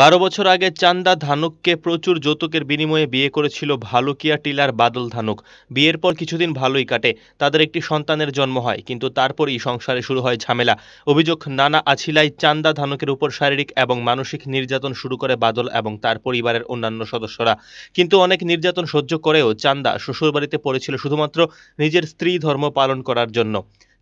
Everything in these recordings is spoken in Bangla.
বারো বছর আগে চান্দা ধানুককে প্রচুর যৌতুকের বিনিময়ে বিয়ে করেছিল ভালুকিয়া টিলার বাদল ধানুক বিয়ের পর কিছুদিন ভালোই কাটে তাদের একটি সন্তানের জন্ম হয় কিন্তু তারপরই সংসারে শুরু হয় ঝামেলা অভিযোগ নানা আছিলাই চান্দা ধানুকের উপর শারীরিক এবং মানসিক নির্যাতন শুরু করে বাদল এবং তার পরিবারের অন্যান্য সদস্যরা কিন্তু অনেক নির্যাতন সহ্য করেও চান্দা শ্বশুরবাড়িতে পড়েছিল শুধুমাত্র নিজের স্ত্রী ধর্ম পালন করার জন্য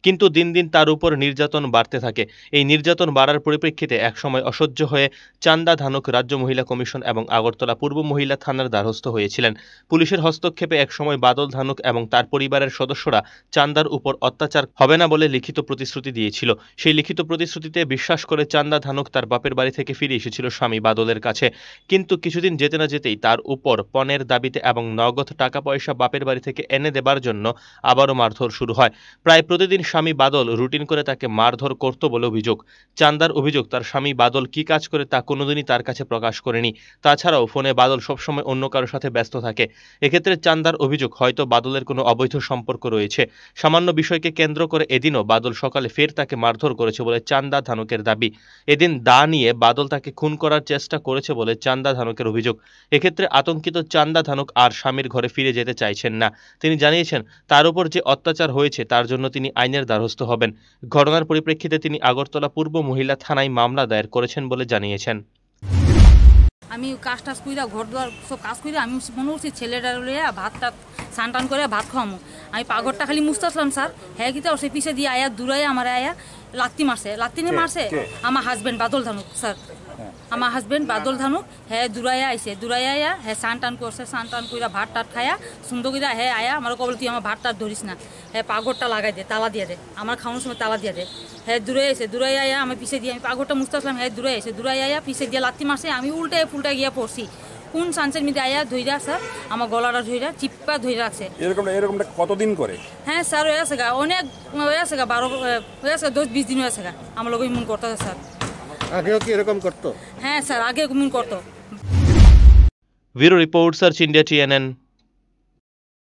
কিন্তু দিন দিন তার উপর নির্যাতন বাড়তে থাকে এই নির্যাতন বাড়ার পরিপ্রেক্ষিতে একসময় অসহ্য হয়ে চান্দা ধানক রাজ্য মহিলা কমিশন এবং আগরতলা পূর্ব মহিলা থানার দ্বারস্থ হয়েছিলেন পুলিশের হস্তক্ষেপে একসময় বাদল ধানক এবং তার পরিবারের সদস্যরা চান্দার উপর অত্যাচার হবে না বলে লিখিত প্রতিশ্রুতি দিয়েছিল সেই লিখিত প্রতিশ্রুতিতে বিশ্বাস করে চান্দা ধানক তার বাপের বাড়ি থেকে ফিরে এসেছিল স্বামী বাদলের কাছে কিন্তু কিছুদিন যেতে না যেতেই তার উপর পণের দাবিতে এবং নগদ টাকা পয়সা বাপের বাড়ি থেকে এনে দেবার জন্য আবারও মারধর শুরু হয় প্রায় প্রতিদিন স্বামী বাদল রুটিন করে তাকে মারধর করত বলে অভিযোগ চান্দার অভিযোগ তার স্বামী বাদল কি কাজ করে তা কোনোদিনই তার কাছে প্রকাশ করেনি তাছাড়াও ফোনে বাদল সবসময় অন্য কারোর সাথে ব্যস্ত থাকে এক্ষেত্রে চান্দার অভিযোগ হয়তো বাদলের কোনো অবৈধ সম্পর্ক রয়েছে সামান্য বিষয়কে কেন্দ্র করে এদিনও বাদল সকালে ফের তাকে মারধর করেছে বলে চান্দা ধানকের দাবি এদিন দা নিয়ে বাদল তাকে খুন করার চেষ্টা করেছে বলে চান্দা ধানকের অভিযোগ এক্ষেত্রে আতঙ্কিত চান্দা ধানক আর স্বামীর ঘরে ফিরে যেতে চাইছেন না তিনি জানিয়েছেন তার উপর যে অত্যাচার হয়েছে তার জন্য তিনি আইনের আইনের দ্বারস্থ হবেন ঘটনার পরিপ্রেক্ষিতে তিনি আগরতলা পূর্ব মহিলা থানায় মামলা দায়ের করেছেন বলে জানিয়েছেন আমি কাজ টাজ কইরা ঘর দোয়ার সব কাজ কইরা আমি মনে করছি ছেলেটা লইয়া ভাত টাত স্নান টান করে ভাত খাওয়ামো আমি পাগরটা খালি মুস্তাছিলাম স্যার হ্যাঁ কিন্তু সে পিছিয়ে দিয়ে আয়া দূরে আমার আয়া লাত্তি মারছে লাত্তি মারছে আমার হাজবেন্ড বাদল ধানুক স্যার আমার হাজবেন্ড বাদল ধানুক হে দুরাইয়া আইসে দুরাইয়া আয়া হে সান টান করছে সান টান কইরা ভাত টাত খায়া সুন্দর হে আয়া আমার কবল তুই আমার ভাত টাত ধরিস না হ্যাঁ পাগড়টা লাগাই দে তালা দিয়ে দে আমার খাওয়ানোর সময় তালা দিয়ে দে হে দূরে এসে দূরাই আয়া আমি পিছিয়ে দিয়ে আমি পাগড়টা মুস্তে আসলাম হে দূরে এসে দূরাই আয়া পিছিয়ে দিয়ে লাত্তি মারছে আমি উল্টে ফুলটা গিয়া পড়ছি কোন চান্সের মধ্যে আয়া ধইরা স্যার আমার গলাটা ধইরা চিপ্পা ধইরা আছে এরকম এরকমটা কতদিন করে হ্যাঁ স্যার হয়ে আছে গা অনেক হয়ে আছে গা বারো হয়ে আছে দশ বিশ দিন হয়ে আছে গা আমার লোক ইমন করতে স্যার আগেও কি এরকম করতো হ্যাঁ স্যার আগে মন করতো bureau report search India TNN